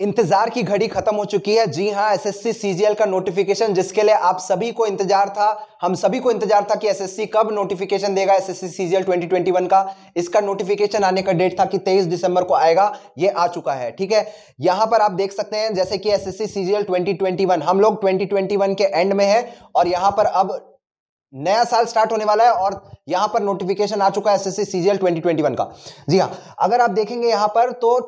इंतजार की घड़ी खत्म हो चुकी है जी हाँ एसएससी सीजीएल का नोटिफिकेशन जिसके लिए आप सभी को इंतजार था हम सभी को इंतजार था कि एसएससी कब नोटिफिकेशन देगा एसएससी सीजीएल 2021 का इसका नोटिफिकेशन आने का डेट था कि 23 दिसंबर को आएगा ये आ चुका है ठीक है यहां पर आप देख सकते हैं जैसे कि एसएससी सीजीएल 2021 हम लोग 2021 के एंड में है और यहां पर अब नया साल स्टार्ट होने वाला है और यहां पर नोटिफिकेशन आ चुका है एसएससी सीजीएल 2021 का जी हाँ अगर आप देखेंगे यहां पर तो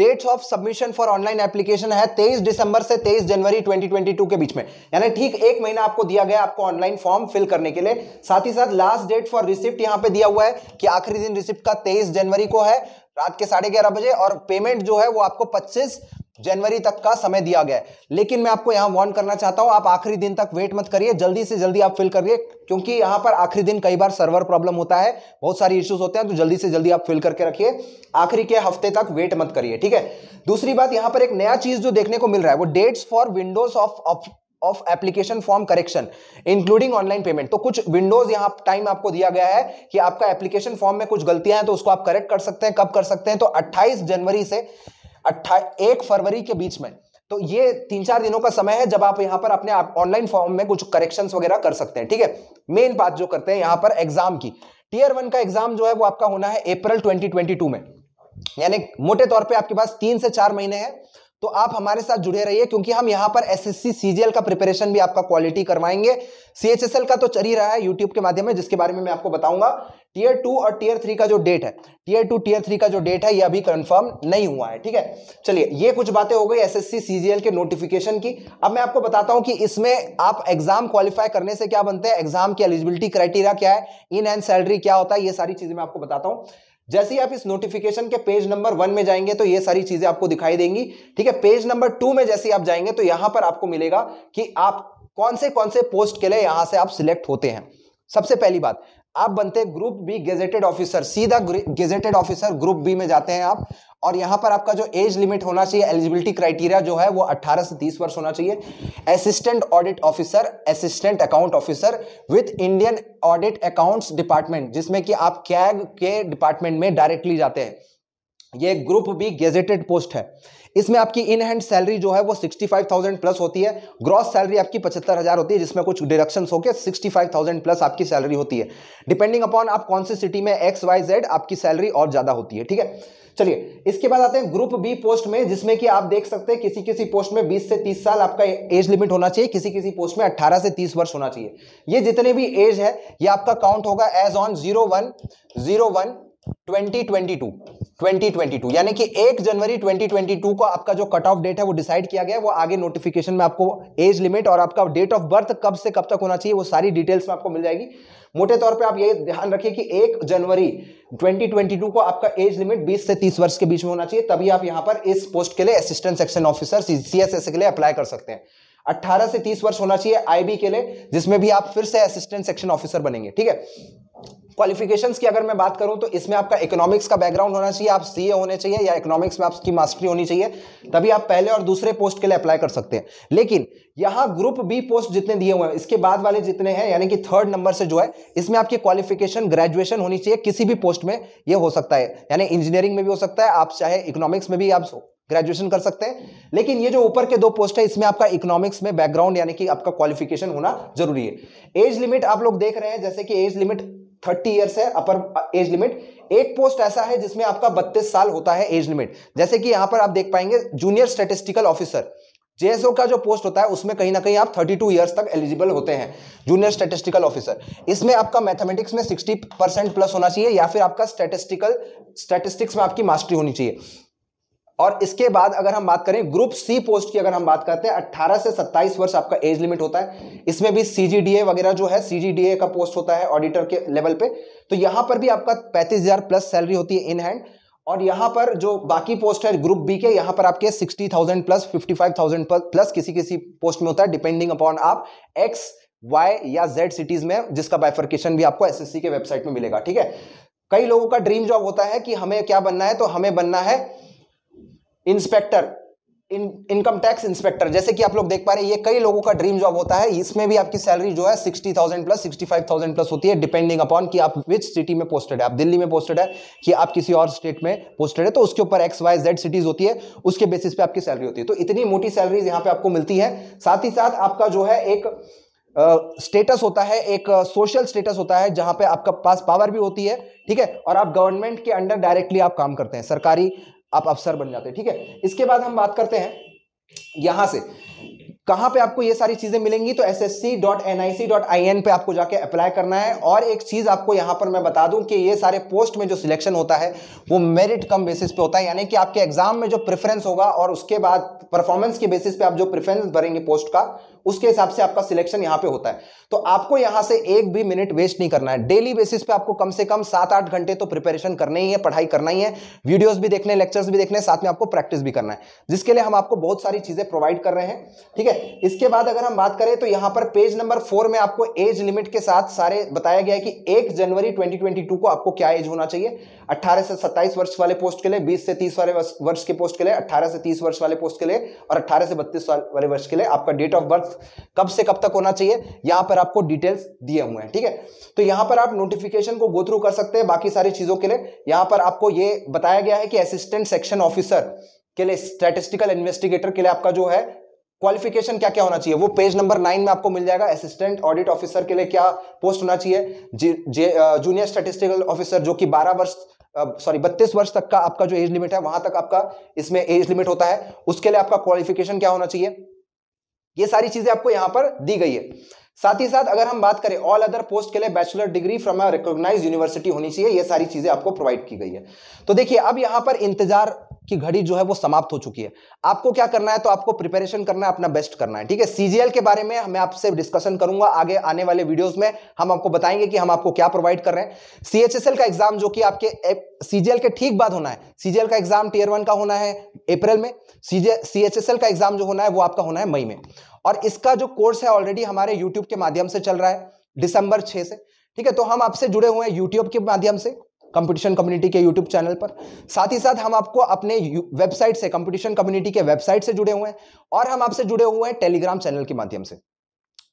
dates of submission for online application है 23 दिसंबर से 23 जनवरी 2022 के बीच में यानी ठीक एक महीना आपको दिया गया आपको ऑनलाइन फॉर्म फिल करने के लिए साथ ही साथ लास्ट डेट फॉर रिसिप्ट यहां पर दिया हुआ है कि आखिरी दिन रिसिप्ट का तेईस जनवरी को है रात के साढ़े ग्यारह बजे और पेमेंट जो है वो आपको पच्चीस जनवरी तक का समय दिया गया है लेकिन मैं आपको यहां वॉर्न करना चाहता हूं आप आखिरी दिन तक वेट मत करिए जल्दी से जल्दी आप फिल करिए क्योंकि यहां पर आखिरी दिन कई बार सर्वर प्रॉब्लम होता है बहुत सारी इश्यूज होते हैं तो जल्दी से जल्दी आप फिल करके रखिए आखिरी के हफ्ते तक वेट मत करिए ठीक है दूसरी बात यहां पर एक नया चीज जो देखने को मिल रहा है वो dates for windows of of application form correction including online payment तो कुछ विंडोज यहां टाइम आपको दिया गया है कि आपका एप्लीकेशन फॉर्म में कुछ गलतियां हैं तो उसको आप करेक्ट कर सकते हैं कब कर सकते हैं तो 28 जनवरी से 28 एक फरवरी के बीच में तो ये तीन चार दिनों का समय है जब आप यहां पर अपने ऑनलाइन फॉर्म में कुछ करेक्शंस वगैरह कर सकते हैं ठीक है मेन बात जो करते हैं यहां पर एग्जाम की टीयर वन का एग्जाम जो है वो आपका होना है अप्रैल 2022 में यानी मोटे तौर पे आपके पास तीन से चार महीने हैं तो आप हमारे साथ जुड़े रहिए क्योंकि हम यहाँ पर एसएससी सीजीएल का प्रिपरेशन भी आपका क्वालिटी करवाएंगे सीएचएसएल का तो चल ही रहा है यूट्यूब के माध्यम में जिसके बारे में मैं आपको बताऊंगा टीयर टू और टीयर थ्री का जो डेट है टीयर टू टीयर थ्री का जो डेट है ये अभी कंफर्म नहीं हुआ है ठीक है चलिए ये कुछ बातें हो गई एस सीजीएल के नोटिफिकेशन की अब मैं आपको बताता हूं कि इसमें आप एग्जाम क्वालिफाई करने से क्या बनते हैं एग्जाम की एलिजिबिलिटी क्राइटेरिया क्या है इन एंड सैलरी क्या होता है ये सारी चीजें मैं आपको बताता हूँ जैसे ही आप इस नोटिफिकेशन के पेज नंबर वन में जाएंगे तो ये सारी चीजें आपको दिखाई देंगी ठीक है पेज नंबर टू में जैसे आप जाएंगे तो यहां पर आपको मिलेगा कि आप कौन से कौन से पोस्ट के लिए यहां से आप सिलेक्ट होते हैं सबसे पहली बात आप बनते हैं ग्रुप बी गेजेटेड ऑफिसर सीधा गेजेटेड ऑफिसर ग्रुप बी में जाते हैं आप और यहां पर आपका जो एज लिमिट होना चाहिए एलिजिबिलिटी क्राइटेरिया जो है वो 18 से 30 वर्ष होना चाहिए assistant audit officer assistant account officer with Indian audit accounts department जिसमें कि आप कैग के डिपार्टमेंट में डायरेक्टली जाते हैं ये ग्रुप बी गेजेटेड पोस्ट है इसमें आपकी इन हैंड सैलरी जो है वो 65,000 प्लस होती है ग्रॉस सैलरी आपकी 75,000 होती है जिसमें कुछ डिडक्शन होकर 65,000 प्लस आपकी सैलरी होती है डिपेंडिंग अपॉन आप कौन सी सिटी में एक्स वाई जेड आपकी सैलरी और ज़्यादा होती है ठीक है चलिए इसके बाद आते हैं ग्रुप बी पोस्ट में जिसमें कि आप देख सकते हैं किसी किसी पोस्ट में 20 से 30 साल आपका एज लिमिट होना चाहिए किसी किसी पोस्ट में 18 से 30 वर्ष होना चाहिए ये जितने भी एज है ये आपका काउंट होगा age on zero one zero one 2022 2022 यानी कि 1 जनवरी 2022 को आपका जो कट ऑफ डेट है वो डिसाइड किया गया है वो आगे नोटिफिकेशन में आपको एज लिमिट और आपका डेट ऑफ बर्थ कब से कब तक होना चाहिए वो सारी डिटेल्स में आपको मिल जाएगी मोटे तौर पे आप ये ध्यान रखिए कि 1 जनवरी 2022 को आपका एज लिमिट 20 से 30 वर्ष के बीच में होना चाहिए तभी आप यहाँ पर इस पोस्ट के लिए असिस्टेंट सेक्शन ऑफिसर सी के लिए अप्लाई कर सकते हैं 18 से 30 वर्ष होना चाहिए आईबी के लिए जिसमें भी आप फिर से असिस्टेंट सेक्शन ऑफिसर बनेंगे ठीक है क्वालिफिकेशन की अगर मैं बात करूं तो इसमें आपका इकोनॉमिक्स का बैकग्राउंड होना चाहिए आप सीए होने चाहिए या इकोनॉमिक्स में आपकी मास्टरी होनी चाहिए तभी आप पहले और दूसरे पोस्ट के लिए अप्लाई कर सकते हैं लेकिन यहां ग्रुप बी पोस्ट जितने दिए हुए हैं इसके बाद वाले जितने हैं यानी कि थर्ड नंबर से जो है इसमें आपकी क्वालिफिकेशन ग्रेजुएशन होनी चाहिए किसी भी पोस्ट में ये हो सकता है यानी इंजीनियरिंग में भी हो सकता है आप चाहे इकोनॉमिक्स में भी आप ग्रेजुएशन कर सकते हैं लेकिन ये जो ऊपर के दो पोस्ट है इसमें आपका इकोनॉमिक्स में बैकग्राउंड यानी कि आपका क्वालिफिकेशन होना जरूरी है एज लिमिट आप लोग देख रहे हैं जैसे कि एज लिमिट थर्टी ईयर्स है अपर एज लिमिट एक पोस्ट ऐसा है जिसमें आपका बत्तीस साल होता है एज लिमिट जैसे कि यहां पर आप देख पाएंगे जूनियर स्टेटिस्टिकल ऑफिसर जेएसओ का जो पोस्ट होता है उसमें कहीं ना कहीं आप 32 इयर्स तक एलिजिबल होते हैं जूनियर स्टेटिस्टिकल ऑफिसर इसमें आपका मैथमेटिक्स में 60 परसेंट प्लस होना चाहिए या फिर आपका स्टैटिस्टिकल स्टैटिस्टिक्स में आपकी मास्टरी होनी चाहिए और इसके बाद अगर हम बात करें ग्रुप सी पोस्ट की अगर हम बात करते हैं 18 से 27 वर्ष आपका एज लिमिट होता है इसमें भी सीजीडीए वगैरह जो है सीजीडीए का पोस्ट होता है ऑडिटर के लेवल पे तो यहां पर भी आपका 35000 प्लस सैलरी होती है इन हैंड और यहां पर जो बाकी पोस्ट है ग्रुप बी के यहां पर आपके सिक्सटी प्लस फिफ्टी प्लस किसी किसी पोस्ट में होता है डिपेंडिंग अपॉन आप एक्स वाई या जेड सिटीज में जिसका बाइफर्केशन भी आपको एस के वेबसाइट में मिलेगा ठीक है कई लोगों का ड्रीम जॉब होता है कि हमें क्या बनना है तो हमें बनना है इंस्पेक्टर इनकम टैक्स इंस्पेक्टर जैसे कि आप लोग देख पा रहे हैं ये कई लोगों का ड्रीम जॉब होता है इसमें भी आपकी सैलरी जो है sixty thousand plus sixty five thousand plus होती है डिपेंडिंग अपॉन कि आप विच सिटी में पोस्टेड है आप दिल्ली में पोस्टेड है कि आप किसी और स्टेट में पोस्टेड है तो उसके ऊपर एक्स वाई जेड सिटीज होती है उसके बेसिस पे आपकी सैलरी होती है तो इतनी मोटी सैलरीज यहाँ पे आपको मिलती है साथ ही साथ आपका जो है एक स्टेटस uh, होता है एक सोशल uh, स्टेटस होता है जहां पे आपका पास पावर भी होती है ठीक है और आप गवर्नमेंट के अंडर डायरेक्टली आप काम करते हैं सरकारी आप अफसर बन जाते ठीक है इसके बाद हम बात करते हैं यहां से कहां पे आपको ये सारी चीजें मिलेंगी तो S S C dot N I C dot I N पे आपको जाके अप्लाई करना है और एक चीज आपको यहां पर मैं बता दूं कि ये सारे पोस्ट में जो सिलेक्शन होता है वो मेरिट कम बेसिस पे होता है यानी कि आपके एग्जाम में जो प्रेफरेंस होगा और उसके बाद परफॉर्मेंस के बेसिस पे आप जो प्रेफरेंस भरेंगे पोस्ट का उसके हिसाब से आपका सिलेक्शन यहां पे होता है तो आपको यहां से एक भी मिनट वेस्ट नहीं करना है डेली बेसिस पे आपको कम से कम सात आठ घंटे तो प्रिपरेशन करना ही है पढ़ाई करना ही है वीडियोस भी देखने लेक्चर्स भी देखने साथ में आपको प्रैक्टिस भी करना है जिसके लिए हम आपको बहुत सारी चीज़ें प्रोवाइड कर रहे हैं ठीक है इसके बाद अगर हम बात करें तो यहां पर पेज नंबर फोर में आपको एज लिमिट के साथ सारे बताया गया है कि एक जनवरी ट्वेंटी को आपको क्या एज होना चाहिए अट्ठारह से सत्ताईस वर्ष वाले पोस्ट के लिए बीस से तीस वाले वर्ष के पोस्ट के लिए अट्ठारह से तीस वर्ष वाले पोस्ट के लिए और अट्ठारह से बत्तीस वाले वर्ष के लिए आपका डेट ऑफ बर्थ कब से कब तक होना चाहिए यहां पर आपको डिटेल्स दिए हुए हैं ठीक है तो यहां पर आप नोटिफिकेशन को गो थ्रू कर सकते हैं बाकी सारी चीज़ों के लिए यहां पर आपको ये बताया गया है कि असिस्टेंट सेक्शन ऑफिसर के लिए स्टेटिस्टिकल इन्वेस्टिगेटर के लिए आपका जो है क्वालिफिकेशन क्या क्या होना चाहिए वो पेज नंबर नाइन में आपको मिल जाएगा असिस्टेंट ऑडिट ऑफिसर के लिए क्या पोस्ट होना चाहिए जूनियर स्टेटिस्टिकल ऑफिसर जो कि 12 वर्ष सॉरी 32 वर्ष तक का आपका जो एज लिमिट है वहां तक आपका इसमें एज लिमिट होता है उसके लिए आपका क्वालिफिकेशन क्या होना चाहिए ये सारी चीजें आपको यहां पर दी गई है साथ ही साथ अगर हम बात करें ऑल अदर पोस्ट के लिए bachelor degree from a recognize university होनी चाहिए ये सारी चीजें आपको प्रोवाइड की गई है तो देखिए अब यहां पर इंतजार कि घड़ी जो है वो समाप्त हो चुकी है आपको क्या करना है तो आपको प्रिपेरेशन करना है अपना बेस्ट करना है ठीक है सीजीएल के बारे में मैं आपसे डिस्कशन करूंगा आगे आने वाले वीडियोस में हम आपको बताएंगे कि हम आपको क्या प्रोवाइड कर रहे हैं सीएचएसएल का एग्जाम जो कि आपके सीजीएल के ठीक बाद होना है सीजीएल का एग्जाम टीयर वन का होना है अप्रैल में सीएचएसएल का एग्जाम जो होना है वो आपका होना है मई में और इसका जो कोर्स है ऑलरेडी हमारे यूट्यूब के माध्यम से चल रहा है दिसंबर छह से ठीक है तो हम आपसे जुड़े हुए हैं यूट्यूब के माध्यम से कंपटीशन कम्युनिटी के यूट्यूब चैनल पर साथ ही साथ हम आपको अपने वेबसाइट से कंपटीशन कम्युनिटी के वेबसाइट से जुड़े हुए हैं और हम आपसे जुड़े हुए हैं टेलीग्राम चैनल के माध्यम से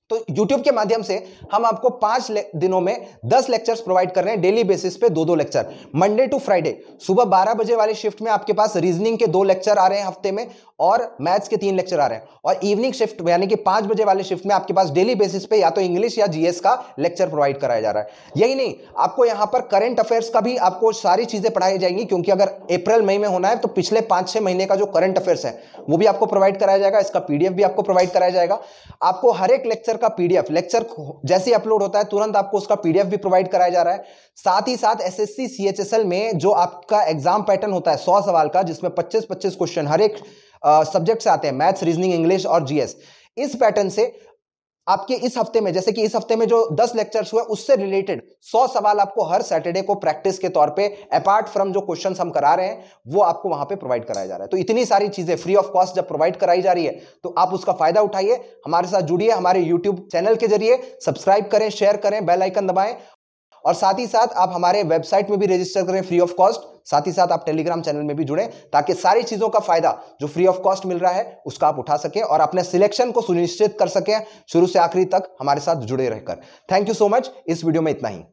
तो YouTube के माध्यम से हम आपको पांच दिनों में दस लेक्चर्स प्रोवाइड कर रहे हैं डेली बेसिस पे दो दो लेक्चर मंडे टू फ्राइडे सुबह बारह बजे वाले शिफ्ट में आपके पास रीजनिंग के दो लेक्चर आ रहे हैं हफ्ते में और मैथ्स के तीन लेक्चर आ रहे हैं और इवनिंग शिफ्ट यानी कि पांच बजे वाले शिफ्ट में आपके पास डेली बेसिस पे या तो इंग्लिश या जीएस का लेक्चर प्रोवाइड कराया जा रहा है यही नहीं आपको यहां पर करंट अफेयर्स का भी आपको सारी चीजें पढ़ाई जाएंगी क्योंकि अगर अप्रैल मई में होना है तो पिछले पांच छह महीने का जो करंट अफेयर्स है वो भी आपको प्रोवाइड कराया जाएगा इसका पीडीएफ भी आपको प्रोवाइड कराया जाएगा आपको हर एक लेक्चर लेक्चर का पीडीएफ लेक्चर जैसे ही अपलोड होता है तुरंत आपको उसका पीडीएफ भी प्रोवाइड कराया जा रहा है साथ ही साथ एसएससी सीएचएसएल में जो आपका एग्जाम पैटर्न होता है सौ सवाल का जिसमें पच्चीस पच्चीस क्वेश्चन हर एक सब्जेक्ट से आते हैं मैथ्स रीजनिंग इंग्लिश और जीएस इस पैटर्न से आपके इस हफ्ते में जैसे कि इस हफ्ते में जो 10 लेक्चर्स हुए उससे रिलेटेड 100 सवाल आपको हर सैटरडे को प्रैक्टिस के तौर पे अपार्ट फ्रॉम जो क्वेश्चंस हम करा रहे हैं वो आपको वहां पे प्रोवाइड कराया जा रहा है तो इतनी सारी चीजें फ्री ऑफ कॉस्ट जब प्रोवाइड कराई जा रही है तो आप उसका फायदा उठाइए हमारे साथ जुड़िए हमारे यूट्यूब चैनल के जरिए सब्सक्राइब करें शेयर करें बेलाइकन दबाएं और साथ ही साथ आप हमारे वेबसाइट में भी रजिस्टर करें फ्री ऑफ कॉस्ट साथ ही साथ आप टेलीग्राम चैनल में भी जुड़ें ताकि सारी चीज़ों का फायदा जो फ्री ऑफ कॉस्ट मिल रहा है उसका आप उठा सकें और अपने सिलेक्शन को सुनिश्चित कर सकें शुरू से आखिरी तक हमारे साथ जुड़े रहकर थैंक यू सो मच इस वीडियो में इतना ही